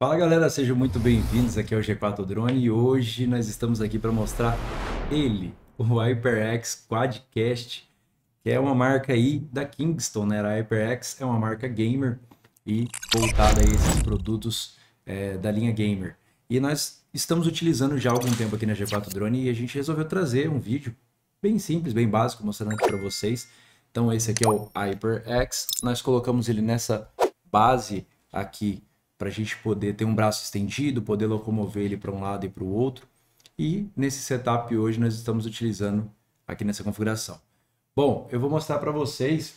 Fala galera, sejam muito bem-vindos aqui ao G4 Drone e hoje nós estamos aqui para mostrar ele, o HyperX Quadcast, que é uma marca aí da Kingston, né? A HyperX é uma marca gamer e voltada a esses produtos é, da linha gamer. E nós estamos utilizando já há algum tempo aqui na G4 Drone e a gente resolveu trazer um vídeo bem simples, bem básico, mostrando aqui para vocês. Então esse aqui é o HyperX, nós colocamos ele nessa base aqui para a gente poder ter um braço estendido, poder locomover ele para um lado e para o outro. E nesse setup hoje nós estamos utilizando aqui nessa configuração. Bom, eu vou mostrar para vocês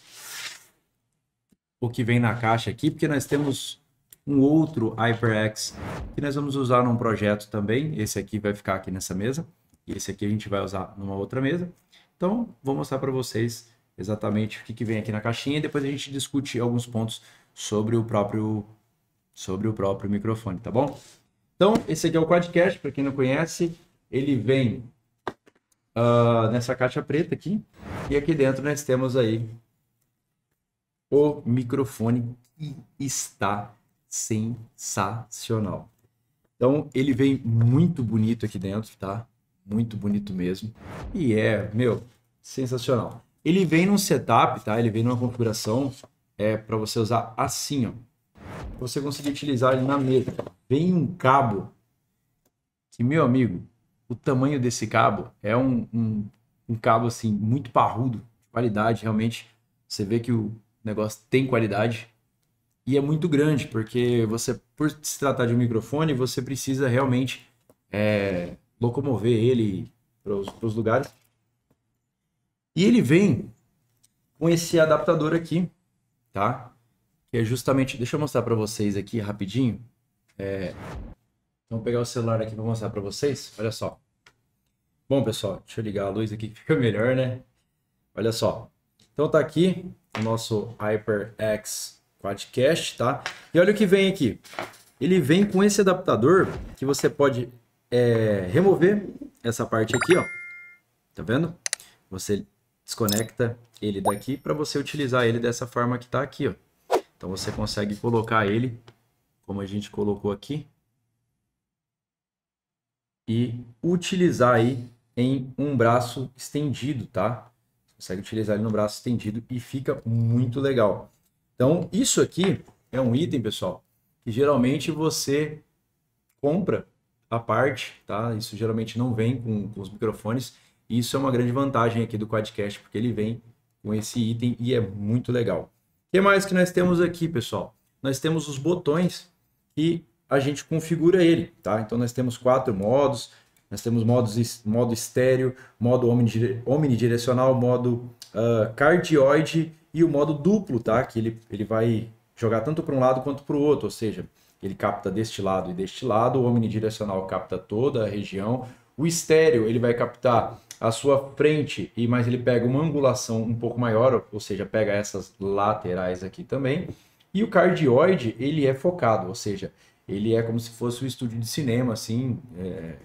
o que vem na caixa aqui, porque nós temos um outro HyperX que nós vamos usar num projeto também. Esse aqui vai ficar aqui nessa mesa e esse aqui a gente vai usar numa outra mesa. Então, vou mostrar para vocês exatamente o que, que vem aqui na caixinha e depois a gente discute alguns pontos sobre o próprio sobre o próprio microfone, tá bom? Então, esse aqui é o Quadcast, para quem não conhece, ele vem uh, nessa caixa preta aqui, e aqui dentro nós temos aí o microfone que está sensacional. Então, ele vem muito bonito aqui dentro, tá? Muito bonito mesmo. E é, meu, sensacional. Ele vem num setup, tá? Ele vem numa configuração é para você usar assim, ó você conseguir utilizar ele na mesa. Vem um cabo que, meu amigo, o tamanho desse cabo é um, um, um cabo assim muito parrudo, de qualidade, realmente. Você vê que o negócio tem qualidade e é muito grande, porque você, por se tratar de um microfone, você precisa realmente é, locomover ele para os lugares. E ele vem com esse adaptador aqui, tá? que é justamente. Deixa eu mostrar para vocês aqui rapidinho. É... Então, vou pegar o celular aqui para mostrar para vocês. Olha só. Bom, pessoal, deixa eu ligar a luz aqui que fica melhor, né? Olha só. Então, tá aqui o nosso HyperX Quadcast, tá? E olha o que vem aqui. Ele vem com esse adaptador que você pode é, remover essa parte aqui, ó. Tá vendo? Você desconecta ele daqui para você utilizar ele dessa forma que tá aqui, ó. Então você consegue colocar ele, como a gente colocou aqui, e utilizar aí em um braço estendido, tá? Você consegue utilizar ele no braço estendido e fica muito legal. Então isso aqui é um item, pessoal, que geralmente você compra a parte, tá? Isso geralmente não vem com, com os microfones. E isso é uma grande vantagem aqui do Quadcast, porque ele vem com esse item e é muito legal. O que mais que nós temos aqui, pessoal? Nós temos os botões e a gente configura ele, tá? Então nós temos quatro modos, nós temos modos, modo estéreo, modo omnidirecional, modo uh, cardioide e o modo duplo, tá? Que ele, ele vai jogar tanto para um lado quanto para o outro, ou seja, ele capta deste lado e deste lado, o omnidirecional capta toda a região, o estéreo, ele vai captar a sua frente, e mas ele pega uma angulação um pouco maior, ou seja, pega essas laterais aqui também. E o cardioide, ele é focado, ou seja, ele é como se fosse um estúdio de cinema, assim, é,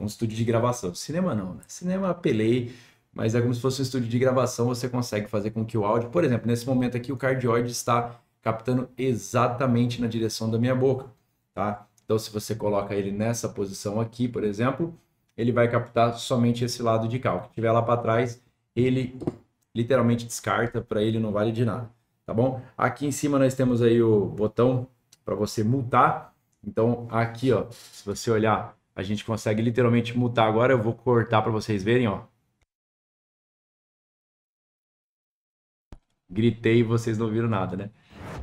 um estúdio de gravação. Cinema não, né? Cinema apelei, mas é como se fosse um estúdio de gravação, você consegue fazer com que o áudio, por exemplo, nesse momento aqui o cardioide está captando exatamente na direção da minha boca, tá? Então se você coloca ele nessa posição aqui, por exemplo, ele vai captar somente esse lado de cá. O que tiver lá para trás, ele literalmente descarta, para ele não vale de nada, tá bom? Aqui em cima nós temos aí o botão para você multar. Então aqui, ó, se você olhar, a gente consegue literalmente multar agora. Eu vou cortar para vocês verem, ó. Gritei e vocês não viram nada, né?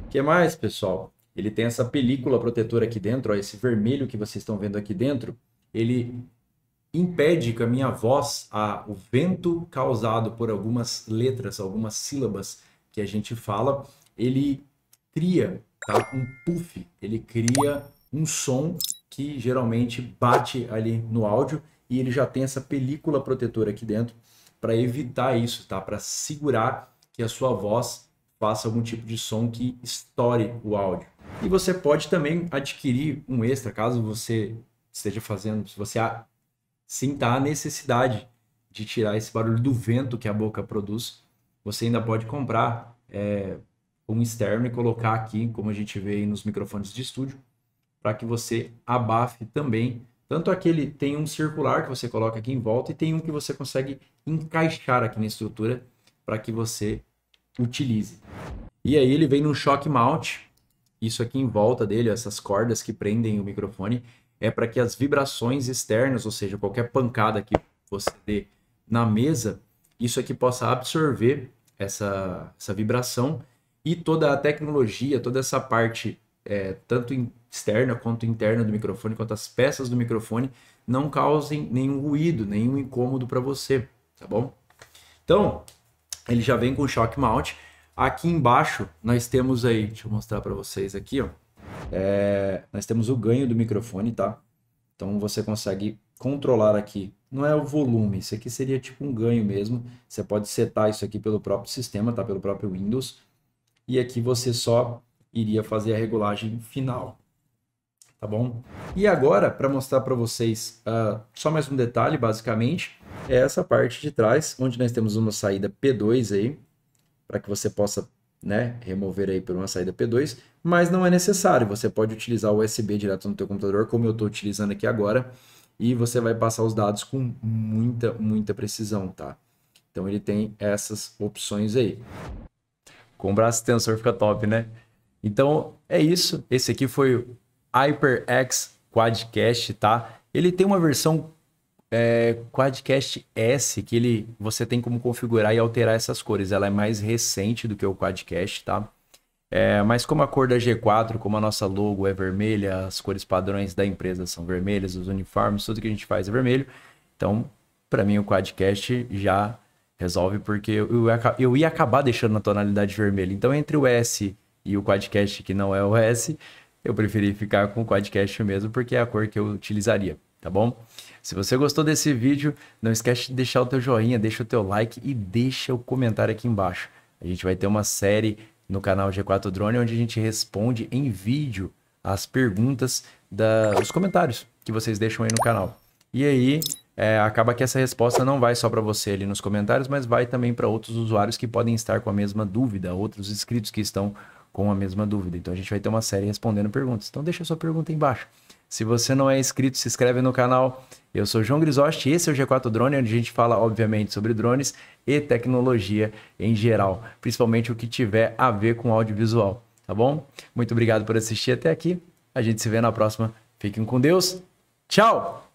O que mais, pessoal? Ele tem essa película protetora aqui dentro, ó, esse vermelho que vocês estão vendo aqui dentro, ele impede que a minha voz, a, o vento causado por algumas letras, algumas sílabas que a gente fala, ele cria tá? um puff, ele cria um som que geralmente bate ali no áudio e ele já tem essa película protetora aqui dentro para evitar isso, tá? Para segurar que a sua voz faça algum tipo de som que estoure o áudio. E você pode também adquirir um extra, caso você esteja fazendo, se você sinta a necessidade de tirar esse barulho do vento que a boca produz, você ainda pode comprar é, um externo e colocar aqui, como a gente vê nos microfones de estúdio, para que você abafe também. Tanto aquele tem um circular que você coloca aqui em volta e tem um que você consegue encaixar aqui na estrutura para que você utilize. E aí ele vem num choque mount, isso aqui em volta dele, essas cordas que prendem o microfone, é para que as vibrações externas, ou seja, qualquer pancada que você dê na mesa, isso aqui possa absorver essa, essa vibração e toda a tecnologia, toda essa parte, é, tanto externa quanto interna do microfone, quanto as peças do microfone, não causem nenhum ruído, nenhum incômodo para você, tá bom? Então, ele já vem com choque mount. Aqui embaixo nós temos aí, deixa eu mostrar para vocês aqui, ó. É, nós temos o ganho do microfone, tá? Então você consegue controlar aqui. Não é o volume, isso aqui seria tipo um ganho mesmo. Você pode setar isso aqui pelo próprio sistema, tá? Pelo próprio Windows. E aqui você só iria fazer a regulagem final, tá bom? E agora, para mostrar para vocês uh, só mais um detalhe, basicamente, é essa parte de trás, onde nós temos uma saída P2 aí, para que você possa né, remover aí por uma saída P2, mas não é necessário, você pode utilizar o USB direto no teu computador, como eu estou utilizando aqui agora, e você vai passar os dados com muita, muita precisão, tá? Então ele tem essas opções aí. Com braço tensor fica top, né? Então é isso, esse aqui foi o HyperX Quadcast, tá? Ele tem uma versão é, Quadcast S, que ele você tem como configurar e alterar essas cores. Ela é mais recente do que o Quadcast, tá? É, mas como a cor da G4, como a nossa logo é vermelha, as cores padrões da empresa são vermelhas, os uniformes, tudo que a gente faz é vermelho. Então, para mim, o Quadcast já resolve, porque eu, eu ia acabar deixando na tonalidade vermelha. Então, entre o S e o Quadcast, que não é o S, eu preferi ficar com o Quadcast mesmo, porque é a cor que eu utilizaria tá bom? Se você gostou desse vídeo, não esquece de deixar o teu joinha, deixa o teu like e deixa o comentário aqui embaixo. A gente vai ter uma série no canal G4 Drone onde a gente responde em vídeo as perguntas, da, comentários que vocês deixam aí no canal. E aí, é, acaba que essa resposta não vai só para você ali nos comentários, mas vai também para outros usuários que podem estar com a mesma dúvida, outros inscritos que estão com a mesma dúvida. Então a gente vai ter uma série respondendo perguntas. Então deixa sua pergunta aí embaixo. Se você não é inscrito, se inscreve no canal. Eu sou João Grisosti, esse é o G4 Drone, onde a gente fala, obviamente, sobre drones e tecnologia em geral, principalmente o que tiver a ver com audiovisual, tá bom? Muito obrigado por assistir até aqui. A gente se vê na próxima. Fiquem com Deus. Tchau!